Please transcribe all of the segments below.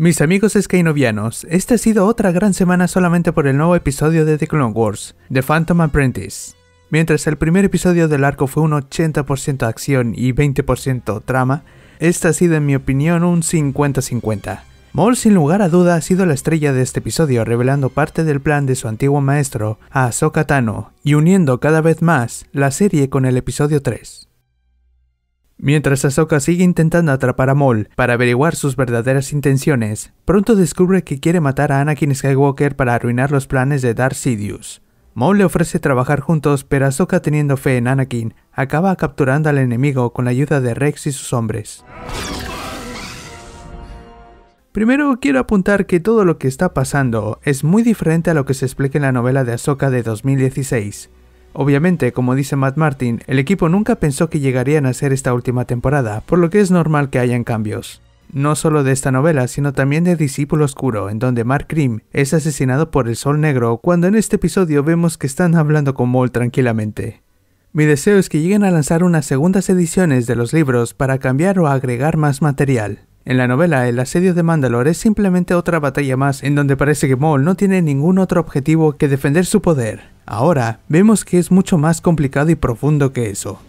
Mis amigos Skynovianos, esta ha sido otra gran semana solamente por el nuevo episodio de The Clone Wars, The Phantom Apprentice. Mientras el primer episodio del arco fue un 80% acción y 20% trama, esta ha sido en mi opinión un 50-50. Maul sin lugar a duda ha sido la estrella de este episodio, revelando parte del plan de su antiguo maestro, Ahsoka Tano, y uniendo cada vez más la serie con el episodio 3. Mientras Ahsoka sigue intentando atrapar a Maul para averiguar sus verdaderas intenciones, pronto descubre que quiere matar a Anakin Skywalker para arruinar los planes de Darth Sidious. Maul le ofrece trabajar juntos, pero Ahsoka teniendo fe en Anakin, acaba capturando al enemigo con la ayuda de Rex y sus hombres. Primero quiero apuntar que todo lo que está pasando es muy diferente a lo que se explica en la novela de Ahsoka de 2016. Obviamente, como dice Matt Martin, el equipo nunca pensó que llegarían a ser esta última temporada, por lo que es normal que hayan cambios. No solo de esta novela, sino también de Discípulo Oscuro, en donde Mark Grimm es asesinado por el Sol Negro, cuando en este episodio vemos que están hablando con Maul tranquilamente. Mi deseo es que lleguen a lanzar unas segundas ediciones de los libros para cambiar o agregar más material. En la novela, el asedio de Mandalore es simplemente otra batalla más en donde parece que Maul no tiene ningún otro objetivo que defender su poder. Ahora, vemos que es mucho más complicado y profundo que eso.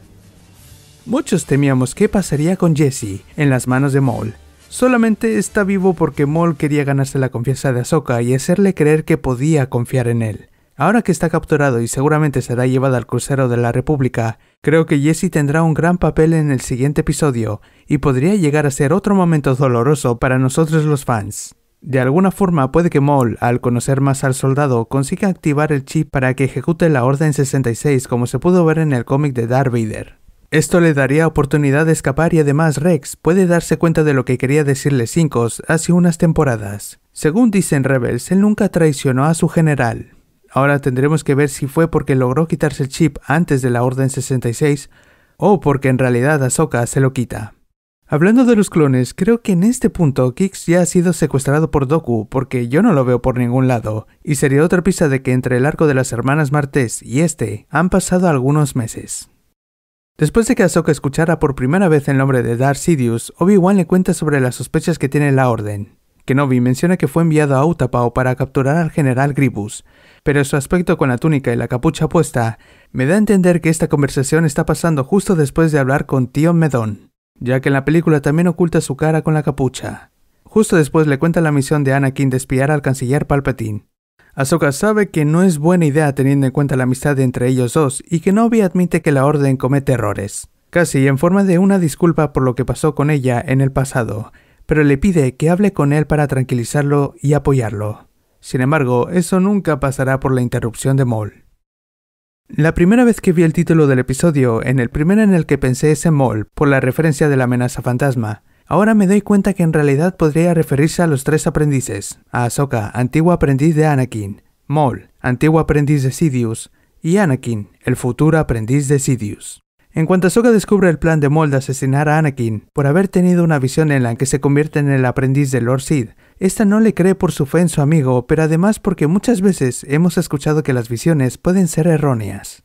Muchos temíamos qué pasaría con Jesse en las manos de Maul. Solamente está vivo porque Maul quería ganarse la confianza de Ahsoka y hacerle creer que podía confiar en él. Ahora que está capturado y seguramente será llevado al crucero de la República, creo que Jesse tendrá un gran papel en el siguiente episodio y podría llegar a ser otro momento doloroso para nosotros los fans. De alguna forma puede que Maul, al conocer más al soldado, consiga activar el chip para que ejecute la Orden 66 como se pudo ver en el cómic de Darth Vader. Esto le daría oportunidad de escapar y además Rex puede darse cuenta de lo que quería decirle Cinco hace unas temporadas. Según dicen Rebels, él nunca traicionó a su general. Ahora tendremos que ver si fue porque logró quitarse el chip antes de la Orden 66 o porque en realidad Ahsoka se lo quita. Hablando de los clones, creo que en este punto Kix ya ha sido secuestrado por Doku porque yo no lo veo por ningún lado, y sería otra pista de que entre el arco de las hermanas Martes y este han pasado algunos meses. Después de que Ahsoka escuchara por primera vez el nombre de Darth Sidious, Obi-Wan le cuenta sobre las sospechas que tiene la Orden, Kenobi menciona que fue enviado a Utapao para capturar al general Gribus, pero su aspecto con la túnica y la capucha puesta me da a entender que esta conversación está pasando justo después de hablar con Tío Medón, ya que en la película también oculta su cara con la capucha. Justo después le cuenta la misión de Anakin de espiar al canciller Palpatine. Ahsoka sabe que no es buena idea teniendo en cuenta la amistad entre ellos dos y que Novi admite que la Orden comete errores, casi en forma de una disculpa por lo que pasó con ella en el pasado, pero le pide que hable con él para tranquilizarlo y apoyarlo. Sin embargo, eso nunca pasará por la interrupción de Maul. La primera vez que vi el título del episodio, en el primero en el que pensé ese Maul por la referencia de la amenaza fantasma, ahora me doy cuenta que en realidad podría referirse a los tres aprendices, a Ahsoka, antiguo aprendiz de Anakin, Maul, antiguo aprendiz de Sidious, y Anakin, el futuro aprendiz de Sidious. En cuanto Ahsoka descubre el plan de Maul de asesinar a Anakin por haber tenido una visión en la que se convierte en el aprendiz de Lord Sid, esta no le cree por su fe en su amigo, pero además porque muchas veces hemos escuchado que las visiones pueden ser erróneas.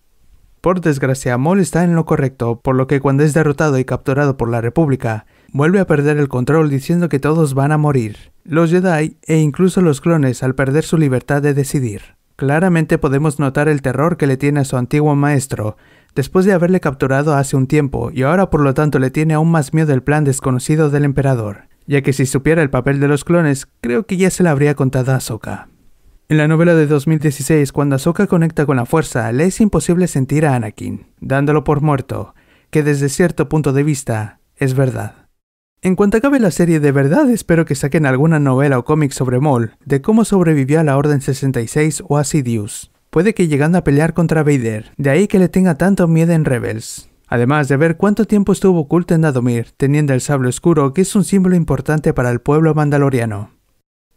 Por desgracia, Maul está en lo correcto, por lo que cuando es derrotado y capturado por la República, vuelve a perder el control diciendo que todos van a morir, los Jedi e incluso los clones al perder su libertad de decidir. Claramente podemos notar el terror que le tiene a su antiguo maestro, después de haberle capturado hace un tiempo y ahora por lo tanto le tiene aún más miedo el plan desconocido del emperador, ya que si supiera el papel de los clones, creo que ya se la habría contado a Ahsoka. En la novela de 2016, cuando Ahsoka conecta con la fuerza, le es imposible sentir a Anakin, dándolo por muerto, que desde cierto punto de vista es verdad. En cuanto acabe la serie de verdad, espero que saquen alguna novela o cómic sobre Maul, de cómo sobrevivió a la Orden 66 o a Sidious puede que llegando a pelear contra Vader, de ahí que le tenga tanto miedo en Rebels. Además de ver cuánto tiempo estuvo oculto en Dadomir, teniendo el sable oscuro que es un símbolo importante para el pueblo mandaloriano.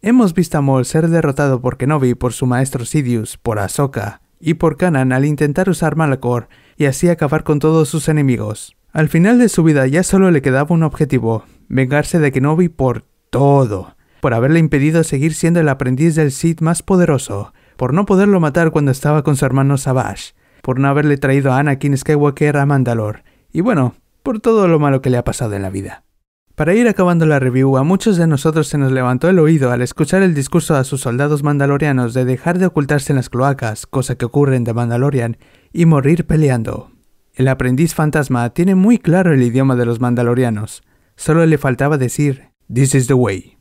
Hemos visto a Maul ser derrotado por Kenobi, por su maestro Sidious, por Ahsoka y por Kanan al intentar usar Malcor y así acabar con todos sus enemigos. Al final de su vida ya solo le quedaba un objetivo, vengarse de Kenobi por todo, por haberle impedido seguir siendo el aprendiz del Sith más poderoso, por no poderlo matar cuando estaba con su hermano Savage, por no haberle traído a Anakin Skywalker a Mandalore, y bueno, por todo lo malo que le ha pasado en la vida. Para ir acabando la review, a muchos de nosotros se nos levantó el oído al escuchar el discurso a sus soldados mandalorianos de dejar de ocultarse en las cloacas, cosa que ocurre en The Mandalorian, y morir peleando. El aprendiz fantasma tiene muy claro el idioma de los mandalorianos, solo le faltaba decir, This is the way.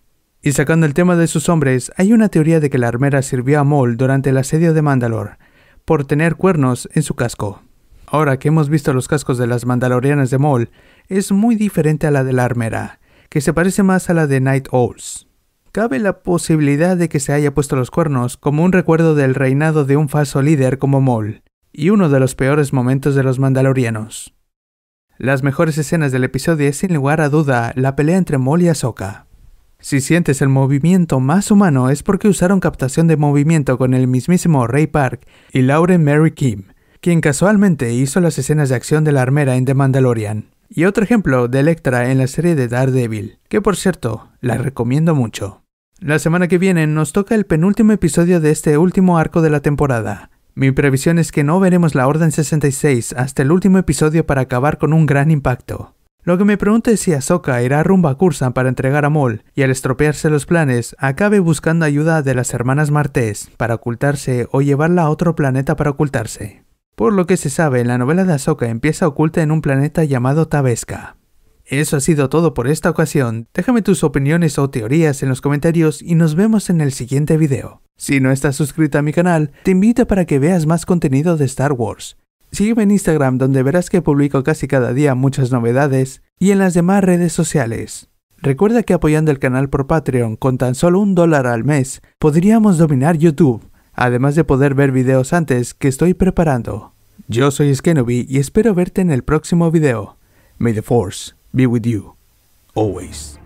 Y sacando el tema de sus hombres, hay una teoría de que la armera sirvió a Mol durante el asedio de Mandalor, por tener cuernos en su casco. Ahora que hemos visto los cascos de las mandalorianas de Maul, es muy diferente a la de la armera, que se parece más a la de Night Owls. Cabe la posibilidad de que se haya puesto los cuernos como un recuerdo del reinado de un falso líder como Maul, y uno de los peores momentos de los mandalorianos. Las mejores escenas del episodio es sin lugar a duda la pelea entre Mol y Ahsoka. Si sientes el movimiento más humano es porque usaron captación de movimiento con el mismísimo Ray Park y Lauren Mary Kim, quien casualmente hizo las escenas de acción de la armera en The Mandalorian. Y otro ejemplo de Electra en la serie de Daredevil, que por cierto, la recomiendo mucho. La semana que viene nos toca el penúltimo episodio de este último arco de la temporada. Mi previsión es que no veremos la Orden 66 hasta el último episodio para acabar con un gran impacto. Lo que me pregunto es si Ahsoka irá rumbo a Kursan para entregar a Mol y al estropearse los planes, acabe buscando ayuda de las hermanas Martés para ocultarse o llevarla a otro planeta para ocultarse. Por lo que se sabe, la novela de Ahsoka empieza oculta en un planeta llamado Tabesca. Eso ha sido todo por esta ocasión. Déjame tus opiniones o teorías en los comentarios y nos vemos en el siguiente video. Si no estás suscrito a mi canal, te invito para que veas más contenido de Star Wars. Sígueme en Instagram donde verás que publico casi cada día muchas novedades y en las demás redes sociales. Recuerda que apoyando el canal por Patreon con tan solo un dólar al mes podríamos dominar YouTube, además de poder ver videos antes que estoy preparando. Yo soy Skenobi y espero verte en el próximo video. May the Force be with you. Always.